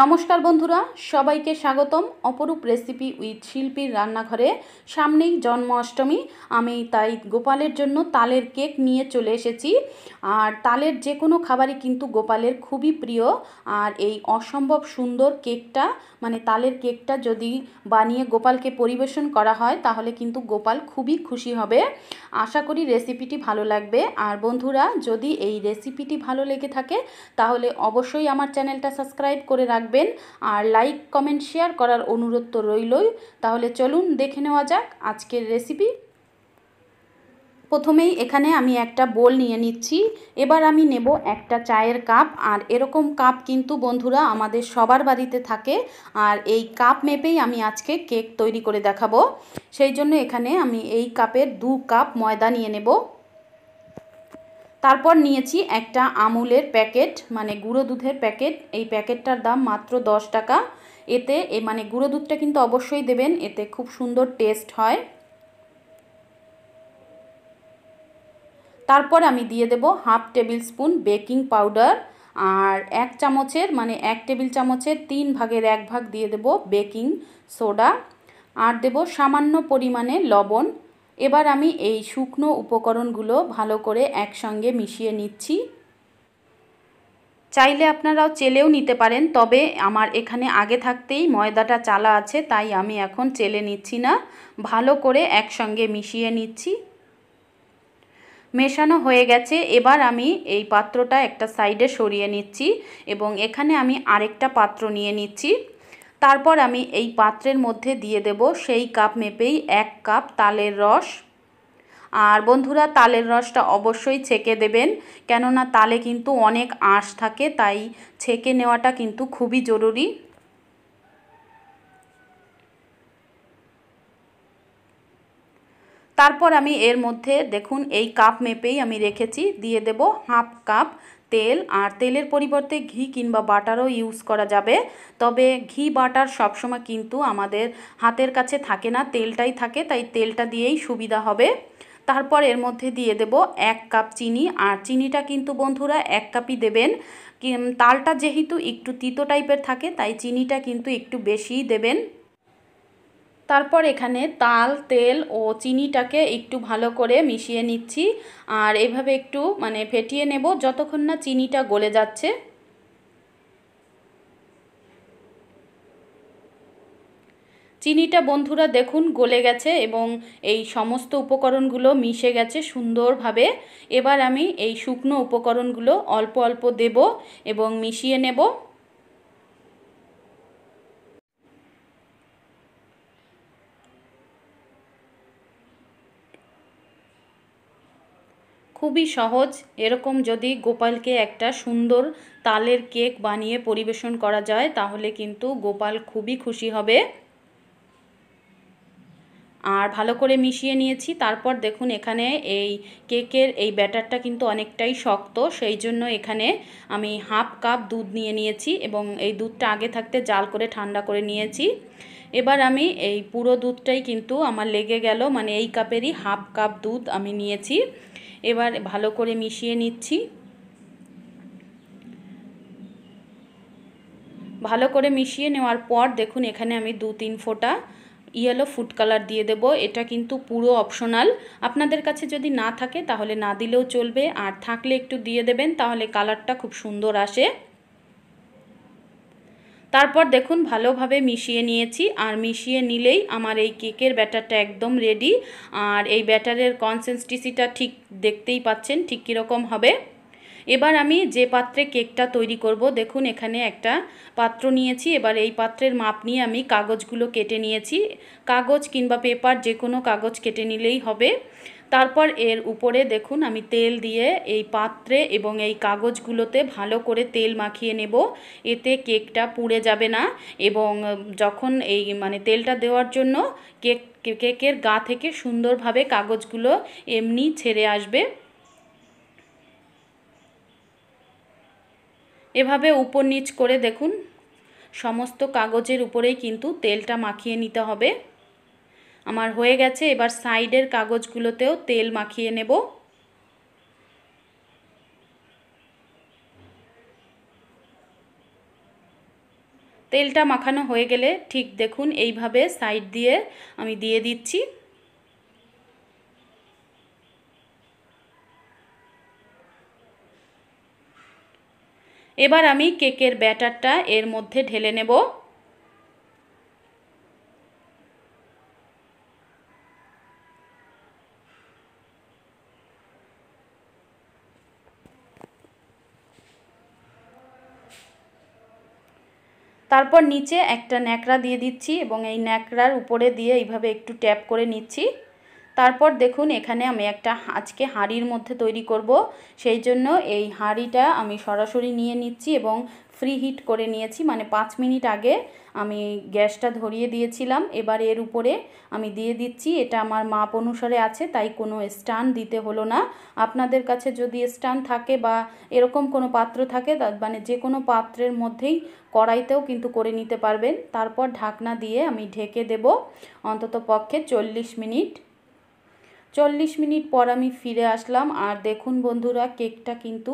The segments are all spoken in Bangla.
নমস্কার বন্ধুরা সবাইকে স্বাগতম অপরূপ রেসিপি উইথ শিল্পীর রান্নাঘরে সামনেই জন্মাষ্টমী আমি তাই গোপালের জন্য তালের কেক নিয়ে চলে এসেছি আর তালের যে কোনো খাবারই কিন্তু গোপালের খুবই প্রিয় আর এই অসম্ভব সুন্দর কেকটা মানে তালের কেকটা যদি বানিয়ে গোপালকে পরিবেশন করা হয় তাহলে কিন্তু গোপাল খুবই খুশি হবে আশা করি রেসিপিটি ভালো লাগবে আর বন্ধুরা যদি এই রেসিপিটি ভালো লেগে থাকে তাহলে অবশ্যই আমার চ্যানেলটা সাবস্ক্রাইব করে রাখ রাখবেন আর লাইক কমেন্ট শেয়ার করার অনুরোধ তো রইলই তাহলে চলুন দেখে নেওয়া যাক আজকের রেসিপি প্রথমেই এখানে আমি একটা বোল নিয়ে নিচ্ছি এবার আমি নেব একটা চায়ের কাপ আর এরকম কাপ কিন্তু বন্ধুরা আমাদের সবার বাড়িতে থাকে আর এই কাপ মেপেই আমি আজকে কেক তৈরি করে দেখাবো সেই জন্য এখানে আমি এই কাপের দু কাপ ময়দা নিয়ে নেব তারপর নিয়েছি একটা আমুলের প্যাকেট মানে গুঁড়ো দুধের প্যাকেট এই প্যাকেটটার দাম মাত্র দশ টাকা এতে এ মানে গুঁড়ো দুধটা কিন্তু অবশ্যই দেবেন এতে খুব সুন্দর টেস্ট হয় তারপর আমি দিয়ে দেব half tablespoon baking powder আর এক চামচের মানে এক টেবিল চামচের তিন ভাগের এক ভাগ দিয়ে দেব বেকিং সোডা আর দেব সামান্য পরিমাণে লবণ এবার আমি এই শুকনো উপকরণগুলো ভালো করে একসঙ্গে মিশিয়ে নিচ্ছি চাইলে আপনারাও চেলেও নিতে পারেন তবে আমার এখানে আগে থাকতেই ময়দাটা চালা আছে তাই আমি এখন চেলে নিচ্ছি না ভালো করে একসঙ্গে মিশিয়ে নিচ্ছি মেশানো হয়ে গেছে এবার আমি এই পাত্রটা একটা সাইডে সরিয়ে নিচ্ছি এবং এখানে আমি আরেকটা পাত্র নিয়ে নিচ্ছি তারপর আমি এই পাত্রের মধ্যে দিয়ে দেব সেই কাপ মেপেই এক কাপ তালের রস আর বন্ধুরা তালের রসটা অবশ্যই ছেঁকে দেবেন কেননা তালে কিন্তু অনেক আঁশ থাকে তাই ছেঁকে নেওয়াটা কিন্তু খুবই জরুরি তারপর আমি এর মধ্যে দেখুন এই কাপ মেপেই আমি রেখেছি দিয়ে দেব হাফ কাপ তেল আর তেলের পরিবর্তে ঘি কিংবা বাটারও ইউজ করা যাবে তবে ঘি বাটার সবসময় কিন্তু আমাদের হাতের কাছে থাকে না তেলটাই থাকে তাই তেলটা দিয়েই সুবিধা হবে তারপর এর মধ্যে দিয়ে দেব এক কাপ চিনি আর চিনিটা কিন্তু বন্ধুরা এক কাপই দেবেন তালটা যেহেতু একটু তিতো টাইপের থাকে তাই চিনিটা কিন্তু একটু বেশিই দেবেন তারপর এখানে তাল তেল ও চিনিটাকে একটু ভালো করে মিশিয়ে নিচ্ছি আর এভাবে একটু মানে ফেটিয়ে নেব যতক্ষণ না চিনিটা গলে যাচ্ছে চিনিটা বন্ধুরা দেখুন গলে গেছে এবং এই সমস্ত উপকরণগুলো মিশে গেছে সুন্দরভাবে এবার আমি এই শুকনো উপকরণগুলো অল্প অল্প দেব এবং মিশিয়ে নেব খুবই সহজ এরকম যদি গোপালকে একটা সুন্দর তালের কেক বানিয়ে পরিবেশন করা যায় তাহলে কিন্তু গোপাল খুবই খুশি হবে আর ভালো করে মিশিয়ে নিয়েছি তারপর দেখুন এখানে এই কেকের এই ব্যাটারটা কিন্তু অনেকটাই শক্ত সেই জন্য এখানে আমি হাফ কাপ দুধ নিয়ে নিয়েছি এবং এই দুধটা আগে থাকতে জাল করে ঠান্ডা করে নিয়েছি এবার আমি এই পুরো দুধটাই কিন্তু আমার লেগে গেল মানে এই কাপেরই হাফ কাপ দুধ আমি নিয়েছি এবার ভালো করে মিশিয়ে নিচ্ছি ভালো করে মিশিয়ে নেওয়ার পর দেখুন এখানে আমি দু তিন ফোঁটা ইয়েলো ফুড কালার দিয়ে দেব এটা কিন্তু পুরো অপশনাল আপনাদের কাছে যদি না থাকে তাহলে না দিলেও চলবে আর থাকলে একটু দিয়ে দেবেন তাহলে কালারটা খুব সুন্দর আসে তারপর দেখুন ভালোভাবে মিশিয়ে নিয়েছি আর মিশিয়ে নিলেই আমার এই কেকের ব্যাটারটা একদম রেডি আর এই ব্যাটারের কনসেন্সটিসিটা ঠিক দেখতেই পাচ্ছেন ঠিক কীরকম হবে এবার আমি যে পাত্রে কেকটা তৈরি করব দেখুন এখানে একটা পাত্র নিয়েছি এবার এই পাত্রের মাপ নিয়ে আমি কাগজগুলো কেটে নিয়েছি কাগজ কিংবা পেপার যে কোনো কাগজ কেটে নিলেই হবে তারপর এর উপরে দেখুন আমি তেল দিয়ে এই পাত্রে এবং এই কাগজগুলোতে ভালো করে তেল মাখিয়ে নেব এতে কেকটা পুড়ে যাবে না এবং যখন এই মানে তেলটা দেওয়ার জন্য কেক কেকের গা থেকে সুন্দরভাবে কাগজগুলো এমনি ছেড়ে আসবে এভাবে উপর নিচ করে দেখুন সমস্ত কাগজের উপরেই কিন্তু তেলটা মাখিয়ে নিতে হবে আমার হয়ে গেছে এবার সাইডের কাগজগুলোতেও তেল মাখিয়ে নেব তেলটা মাখানো হয়ে গেলে ঠিক দেখুন এইভাবে সাইড দিয়ে আমি দিয়ে দিচ্ছি এবার আমি কেকের ব্যাটারটা এর মধ্যে ঢেলে নেব তারপর নিচে একটা ন্যাকড়া দিয়ে দিচ্ছি এবং এই ন্যাকড়ার উপরে দিয়ে এইভাবে একটু ট্যাপ করে নিচ্ছি তারপর দেখুন এখানে আমি একটা আজকে হাঁড়ির মধ্যে তৈরি করব সেই জন্য এই হাঁড়িটা আমি সরাসরি নিয়ে নিচ্ছি এবং ফ্রি হিট করে নিয়েছি মানে পাঁচ মিনিট আগে আমি গ্যাসটা ধরিয়ে দিয়েছিলাম এবার এর উপরে আমি দিয়ে দিচ্ছি এটা আমার মাপ অনুসারে আছে তাই কোনো স্টান দিতে হলো না আপনাদের কাছে যদি স্টান থাকে বা এরকম কোনো পাত্র থাকে মানে যে কোনো পাত্রের মধ্যেই কড়াইতেও কিন্তু করে নিতে পারবেন তারপর ঢাকনা দিয়ে আমি ঢেকে দেব অন্তত পক্ষে চল্লিশ মিনিট চল্লিশ মিনিট পর আমি ফিরে আসলাম আর দেখুন বন্ধুরা কেকটা কিন্তু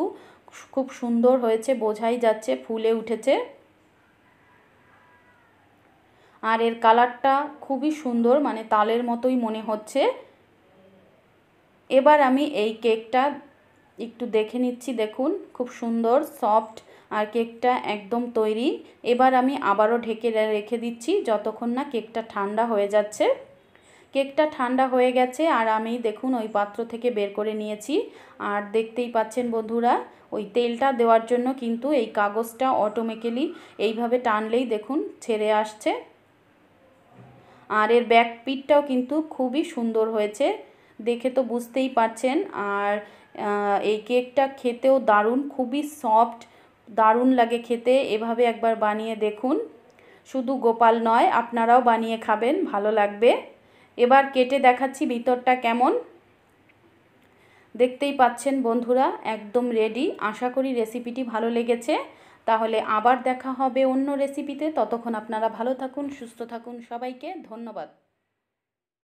খুব সুন্দর হয়েছে বোঝাই যাচ্ছে ফুলে উঠেছে আর এর কালারটা খুবই সুন্দর মানে তালের মতোই মনে হচ্ছে এবার আমি এই কেকটা একটু দেখে নিচ্ছি দেখুন খুব সুন্দর সফট আর কেকটা একদম তৈরি এবার আমি আবারও ঢেকে রেখে দিচ্ছি যতক্ষণ না কেকটা ঠান্ডা হয়ে যাচ্ছে কেকটা ঠান্ডা হয়ে গেছে আর আমি দেখুন ওই পাত্র থেকে বের করে নিয়েছি আর দেখতেই পাচ্ছেন বন্ধুরা ওই তেলটা দেওয়ার জন্য কিন্তু এই কাগজটা অটোমেটিক্যালি এইভাবে টানলেই দেখুন ছেড়ে আসছে আর এর ব্যাক কিন্তু খুবই সুন্দর হয়েছে দেখে তো বুঝতেই পারছেন আর এই কেকটা খেতেও দারুণ খুবই সফট দারুণ লাগে খেতে এভাবে একবার বানিয়ে দেখুন শুধু গোপাল নয় আপনারাও বানিয়ে খাবেন ভালো লাগবে এবার কেটে দেখাচ্ছি ভিতরটা কেমন দেখতেই পাচ্ছেন বন্ধুরা একদম রেডি আশা করি রেসিপিটি ভালো লেগেছে তাহলে আবার দেখা হবে অন্য রেসিপিতে ততক্ষণ আপনারা ভালো থাকুন সুস্থ থাকুন সবাইকে ধন্যবাদ